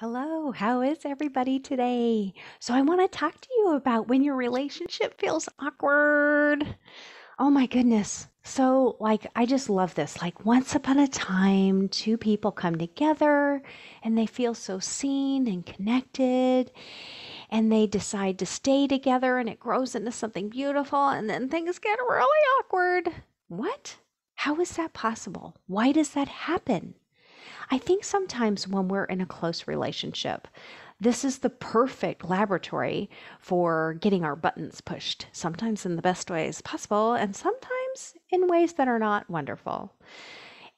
Hello, how is everybody today? So, I want to talk to you about when your relationship feels awkward. Oh my goodness. So, like, I just love this. Like, once upon a time, two people come together and they feel so seen and connected, and they decide to stay together, and it grows into something beautiful, and then things get really awkward. What? How is that possible? Why does that happen? I think sometimes when we're in a close relationship, this is the perfect laboratory for getting our buttons pushed, sometimes in the best ways possible, and sometimes in ways that are not wonderful.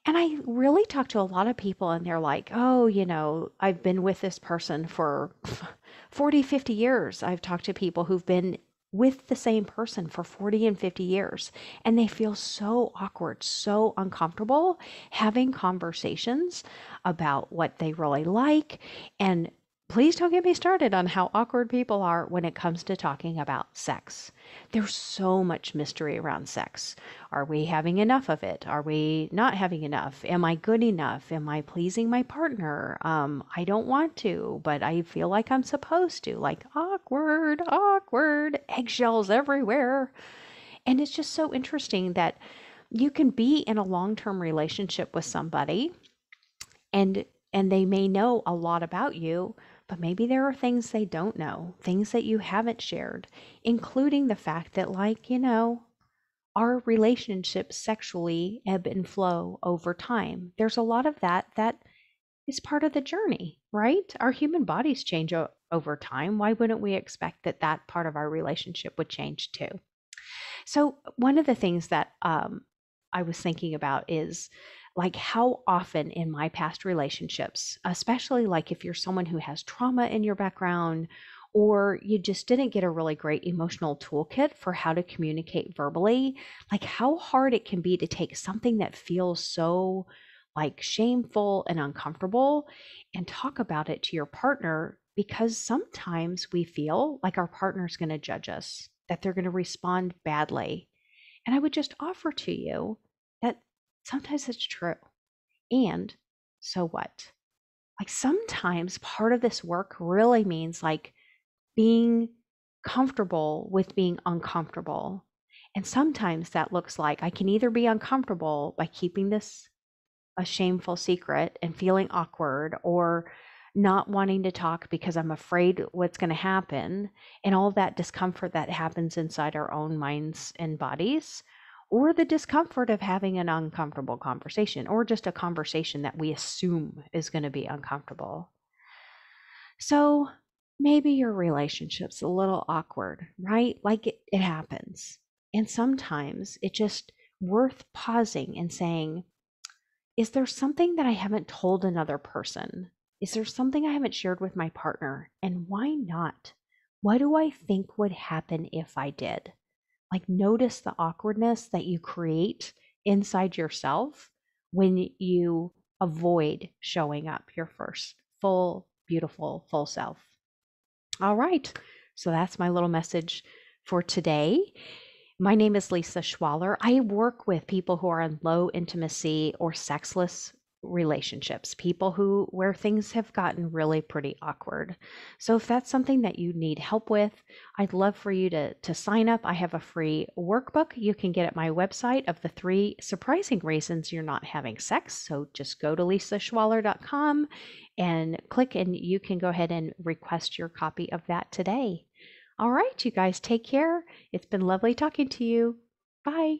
And I really talk to a lot of people, and they're like, oh, you know, I've been with this person for 40, 50 years. I've talked to people who've been with the same person for 40 and 50 years. And they feel so awkward, so uncomfortable having conversations about what they really like and please don't get me started on how awkward people are when it comes to talking about sex. There's so much mystery around sex. Are we having enough of it? Are we not having enough? Am I good enough? Am I pleasing my partner? Um, I don't want to, but I feel like I'm supposed to. Like, awkward, awkward, eggshells everywhere. And it's just so interesting that you can be in a long term relationship with somebody and and they may know a lot about you but maybe there are things they don't know, things that you haven't shared, including the fact that, like, you know, our relationships sexually ebb and flow over time. There's a lot of that that is part of the journey, right? Our human bodies change o- over time. Why wouldn't we expect that that part of our relationship would change too? So, one of the things that um, I was thinking about is like how often in my past relationships, especially like if you're someone who has trauma in your background or you just didn't get a really great emotional toolkit for how to communicate verbally, like how hard it can be to take something that feels so like shameful and uncomfortable and talk about it to your partner because sometimes we feel like our partner's going to judge us, that they're going to respond badly. And I would just offer to you Sometimes it's true. And so what? Like sometimes part of this work really means like being comfortable with being uncomfortable. And sometimes that looks like I can either be uncomfortable by keeping this a shameful secret and feeling awkward or not wanting to talk because I'm afraid what's going to happen and all that discomfort that happens inside our own minds and bodies or the discomfort of having an uncomfortable conversation or just a conversation that we assume is going to be uncomfortable. So maybe your relationship's a little awkward, right? Like it, it happens. And sometimes it's just worth pausing and saying, is there something that I haven't told another person? Is there something I haven't shared with my partner? And why not? What do I think would happen if I did? Like, notice the awkwardness that you create inside yourself when you avoid showing up your first full, beautiful, full self. All right. So that's my little message for today. My name is Lisa Schwaller. I work with people who are in low intimacy or sexless relationships, people who where things have gotten really pretty awkward. So if that's something that you need help with, I'd love for you to to sign up. I have a free workbook you can get at my website of the three surprising reasons you're not having sex. So just go to lisaschwaller.com and click and you can go ahead and request your copy of that today. All right, you guys take care. It's been lovely talking to you. Bye.